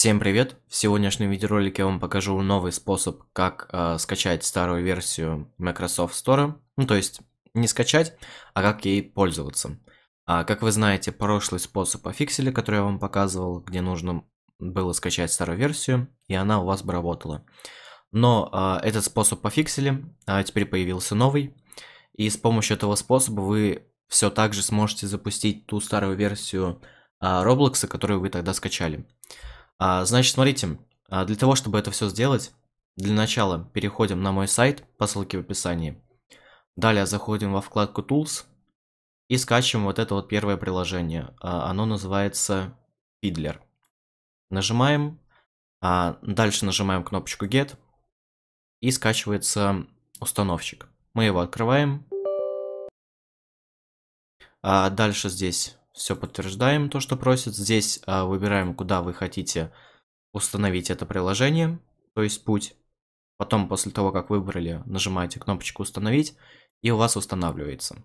Всем привет! В сегодняшнем видеоролике я вам покажу новый способ, как э, скачать старую версию Microsoft Store. Ну, то есть не скачать, а как ей пользоваться. А, как вы знаете, прошлый способ пофиксили, который я вам показывал, где нужно было скачать старую версию, и она у вас бы работала. Но а, этот способ пофиксили, а теперь появился новый. И с помощью этого способа вы все так же сможете запустить ту старую версию а, Roblox, которую вы тогда скачали. А, значит, смотрите, а, для того, чтобы это все сделать, для начала переходим на мой сайт по ссылке в описании. Далее заходим во вкладку Tools и скачиваем вот это вот первое приложение. А, оно называется Fiddler. Нажимаем, дальше нажимаем кнопочку Get и скачивается установщик. Мы его открываем. Дальше здесь все подтверждаем то, что просят Здесь а, выбираем, куда вы хотите установить это приложение, то есть путь. Потом, после того, как выбрали, нажимаете кнопочку «Установить», и у вас устанавливается.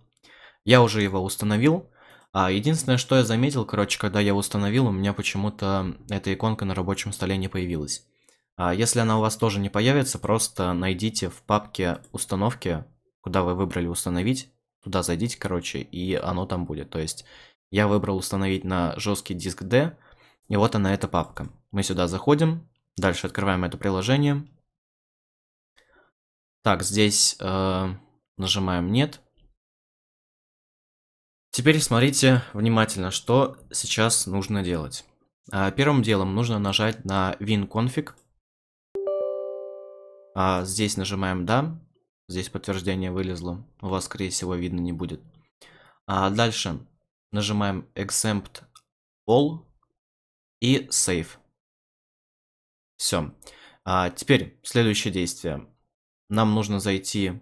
Я уже его установил. А единственное, что я заметил, короче, когда я установил, у меня почему-то эта иконка на рабочем столе не появилась. А если она у вас тоже не появится, просто найдите в папке установки, куда вы выбрали установить, туда зайдите, короче, и оно там будет. То есть я выбрал установить на жесткий диск D, и вот она эта папка. Мы сюда заходим, дальше открываем это приложение. Так, здесь э, нажимаем «Нет». Теперь смотрите внимательно, что сейчас нужно делать. А, первым делом нужно нажать на WinConfig. А, здесь нажимаем «Да». Здесь подтверждение вылезло. У вас, скорее всего, видно не будет. А дальше нажимаем exempt all и save. Все. А теперь следующее действие. Нам нужно зайти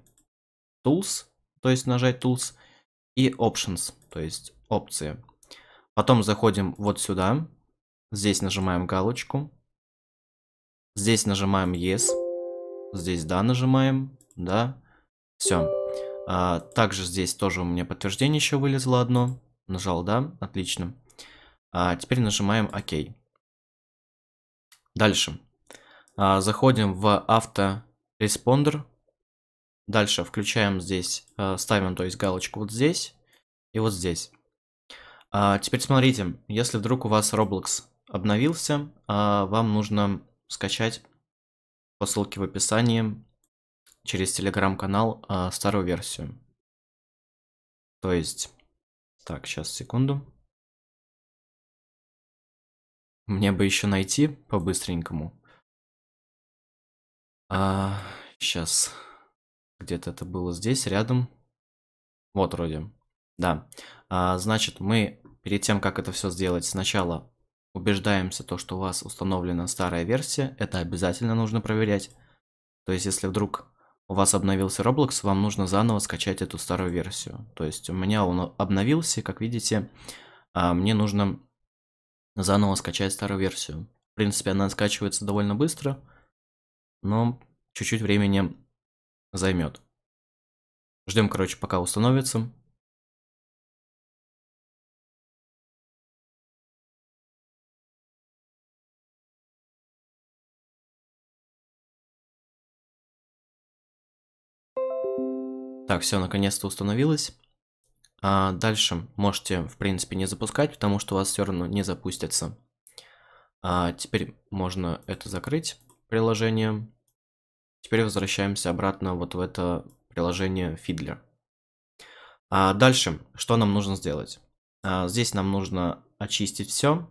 Tools, то есть нажать Tools, и Options, то есть опции. Потом заходим вот сюда. Здесь нажимаем галочку. Здесь нажимаем Yes. Здесь Да нажимаем. Да. Все. А, также здесь тоже у меня подтверждение еще вылезло одно. Нажал, да? Отлично. А теперь нажимаем ОК. Дальше. А, заходим в автореспондер. Дальше включаем здесь, а, ставим, то есть, галочку вот здесь и вот здесь. А, теперь смотрите, если вдруг у вас Roblox обновился, а вам нужно скачать по ссылке в описании через телеграм-канал а, старую версию. То есть так, сейчас, секунду. Мне бы еще найти по-быстренькому. А, сейчас. Где-то это было здесь, рядом. Вот вроде. Да. А, значит, мы перед тем, как это все сделать, сначала убеждаемся, то, что у вас установлена старая версия. Это обязательно нужно проверять. То есть, если вдруг у вас обновился Roblox, вам нужно заново скачать эту старую версию. То есть у меня он обновился, как видите, а, мне нужно заново скачать старую версию. В принципе, она скачивается довольно быстро, но чуть-чуть времени займет. Ждем, короче, пока установится. Так, все наконец-то установилось. А дальше можете, в принципе, не запускать, потому что у вас все равно не запустится. А теперь можно это закрыть, приложение. Теперь возвращаемся обратно вот в это приложение Fiddler. А дальше, что нам нужно сделать? А здесь нам нужно очистить все.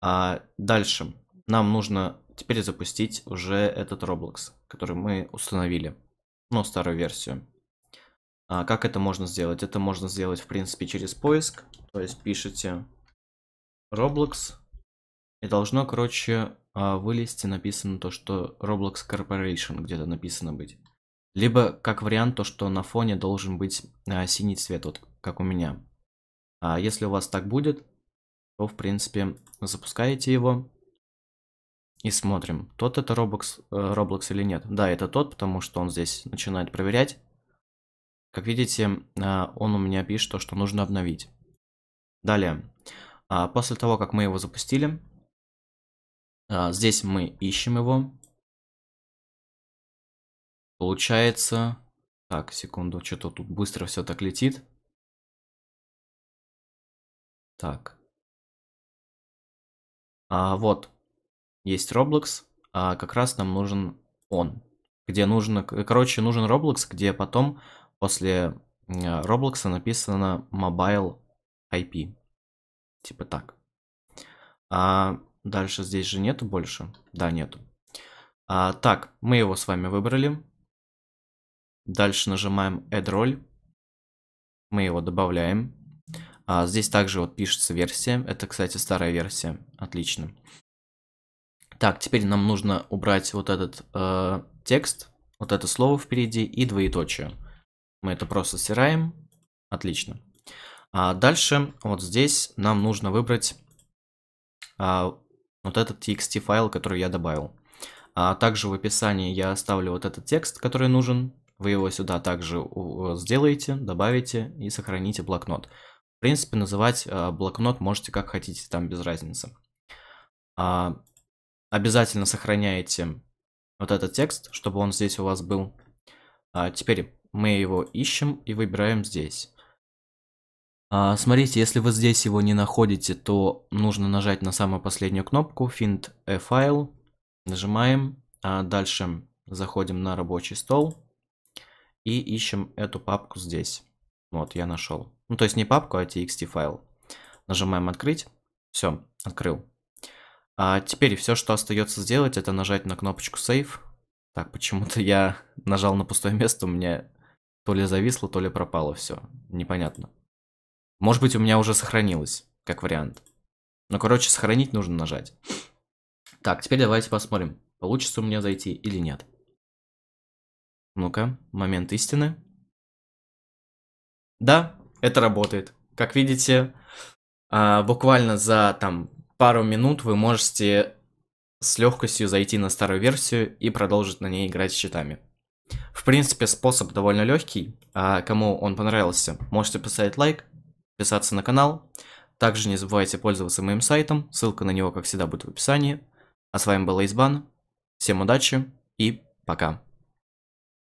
А дальше нам нужно теперь запустить уже этот Roblox, который мы установили ну, старую версию. А как это можно сделать? Это можно сделать, в принципе, через поиск. То есть пишите Roblox. И должно, короче, а, вылезти написано то, что Roblox Corporation где-то написано быть. Либо, как вариант, то, что на фоне должен быть а, синий цвет, вот как у меня. А если у вас так будет, то, в принципе, запускаете его и смотрим, тот это Roblox, э, Roblox или нет. Да, это тот, потому что он здесь начинает проверять. Как видите, э, он у меня пишет то, что нужно обновить. Далее, а, после того, как мы его запустили, а, здесь мы ищем его. Получается... Так, секунду, что-то тут быстро все так летит. Так. А, вот, есть Roblox, а как раз нам нужен он. Где нужно, короче, нужен Roblox, где потом после э, Roblox написано Mobile IP. Типа так. А дальше здесь же нету больше? Да, нету. А, так, мы его с вами выбрали. Дальше нажимаем Add Role. Мы его добавляем. А, здесь также вот пишется версия. Это, кстати, старая версия. Отлично. Так, теперь нам нужно убрать вот этот э, текст, вот это слово впереди и двоеточие. Мы это просто стираем. Отлично. А дальше вот здесь нам нужно выбрать а, вот этот txt файл, который я добавил. А также в описании я оставлю вот этот текст, который нужен. Вы его сюда также э, сделаете, добавите и сохраните блокнот. В принципе, называть а, блокнот можете как хотите, там без разницы. А, Обязательно сохраняете вот этот текст, чтобы он здесь у вас был. А теперь мы его ищем и выбираем здесь. А, смотрите, если вы здесь его не находите, то нужно нажать на самую последнюю кнопку Find a File. Нажимаем, а дальше заходим на рабочий стол и ищем эту папку здесь. Вот, я нашел. Ну, то есть не папку, а txt файл. Нажимаем открыть. Все, открыл. А теперь все, что остается сделать, это нажать на кнопочку Save. Так, почему-то я нажал на пустое место, у меня то ли зависло, то ли пропало все. Непонятно. Может быть, у меня уже сохранилось, как вариант. Но, ну, короче, сохранить нужно нажать. Так, теперь давайте посмотрим, получится у меня зайти или нет. Ну-ка, момент истины. Да, это работает. Как видите, а, буквально за там пару минут вы можете с легкостью зайти на старую версию и продолжить на ней играть с читами. В принципе, способ довольно легкий. А кому он понравился, можете поставить лайк, подписаться на канал. Также не забывайте пользоваться моим сайтом, ссылка на него, как всегда, будет в описании. А с вами был Айзбан. Всем удачи и пока.